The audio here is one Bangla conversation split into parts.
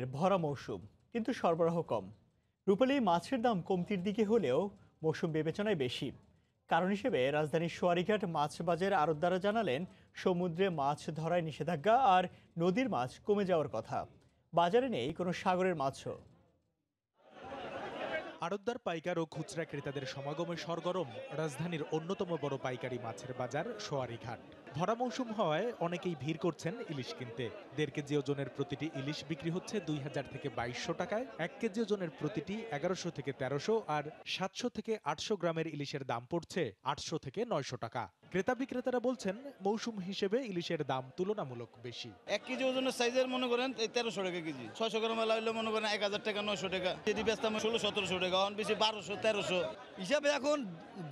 মাছের ভরা মৌসুম কিন্তু সরবরাহ কম রূপালী মাছের দাম কমতির দিকে হলেও মৌসুম বিবেচনায় বেশি কারণ হিসেবে রাজধানীর সোয়ারিঘাট মাছ বাজার আরতদারা জানালেন সমুদ্রে মাছ ধরায় নিষেধাজ্ঞা আর নদীর মাছ কমে যাওয়ার কথা বাজারে নেই কোনো সাগরের মাছও আড়তদার পাইকার ও খুচরা ক্রেতাদের সমাগমে সরগরম রাজধানীর অন্যতম বড় পাইকারি মাছের বাজার সোয়ারিঘাট ভরা মৌসুম হওয়ায় অনেকেই ভিড় করছেন ইলিশ কিনতে দেড় কেজি ওজনের প্রতিটি ইলিশ বিক্রি হচ্ছে দুই হাজার থেকে বাইশশো টাকায় এক কেজি ওজনের প্রতিটি এগারোশো থেকে তেরোশো আর সাতশো থেকে আটশো গ্রামের ইলিশের দাম পড়ছে আটশো থেকে নয়শো টাকা ক্রেতা বিক্রেতারা বলছেন মৌসুম হিসেবে ইলিশের দাম তুলনামূলক বেশি এক কেজি ওজনের সাইজের মনে করেন তেরোশো টাকা কেজি ছয়শো গ্রাম লাগলে মনে করেন এক হাজার টাকা নয়শো টাকা যদি বেচতাম ষোলো সতেরোশো টাকা অন বেশি বারোশো তেরোশো হিসাবে এখন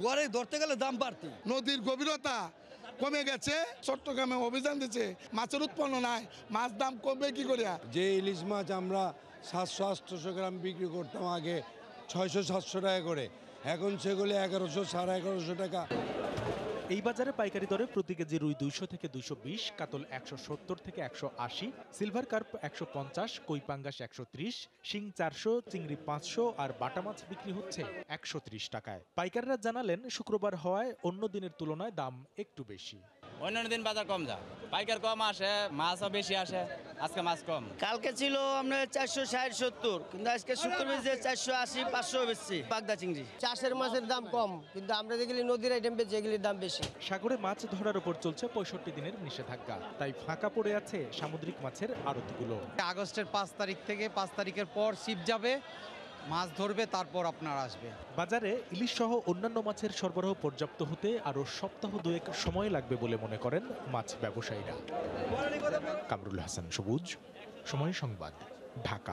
গড়ে ধরতে গেলে দাম বাড়তি নদীর গভীরতা কমে গেছে চট্টগ্রামে অভিযান দিচ্ছে মাছের উৎপন্ন নাই মাছ দাম কমবে কি করিয়া যে ইলিশ মাছ আমরা সাতশো আটশোশো গ্রাম বিক্রি করতাম আগে ছয়শো সাতশো টাকা করে এখন সেগুলি এগারোশো সাড়ে এগারোশো টাকা এই বাজারে পাইকারি দরে প্রতি কেজি রুই দুইশো থেকে দুইশো বিশ কাতল একশো সত্তর থেকে একশো আশি সিলভার কার্প একশো পঞ্চাশ কৈপাঙ্গাস একশো ত্রিশ শিং চারশো চিংড়ি পাঁচশো আর বাটা মাছ বিক্রি হচ্ছে একশো ত্রিশ টাকায় পাইকাররা জানালেন শুক্রবার হওয়ায় অন্য দিনের তুলনায় দাম একটু বেশি অন্যান্য দিন বাজার কম যা পাইকার কম আসে মাছও বেশি আসে আজকে মাছ কম কালকে ছিল আমরা চারশো ষাট সত্তর কিন্তু আজকে শুক্র বেজে চারশো আশি পাঁচশো বেশি বাগদা চিংড়ি চাষের মাছের দাম কম কিন্তু আমরা যেগুলি নদীর আইটেম বেচি এগুলির দাম বেশি সাগরে মাছ ধরার উপর চলছে পঁয়ষট্টি দিনের নিষেধাজ্ঞা তাই ফাঁকা পড়ে আছে সামুদ্রিক মাছের আড়তগুলো আগস্টের পাঁচ তারিখ থেকে পাঁচ তারিখের পর শিপ যাবে মাছ ধরবে তারপর আপনার আসবে বাজারে ইলিশ সহ অন্যান্য মাছের সরবরাহ পর্যাপ্ত হতে আরও সপ্তাহ দুয়েক সময় লাগবে বলে মনে করেন মাছ ব্যবসায়ীরা কামরুল হাসান সবুজ সময় সংবাদ ঢাকা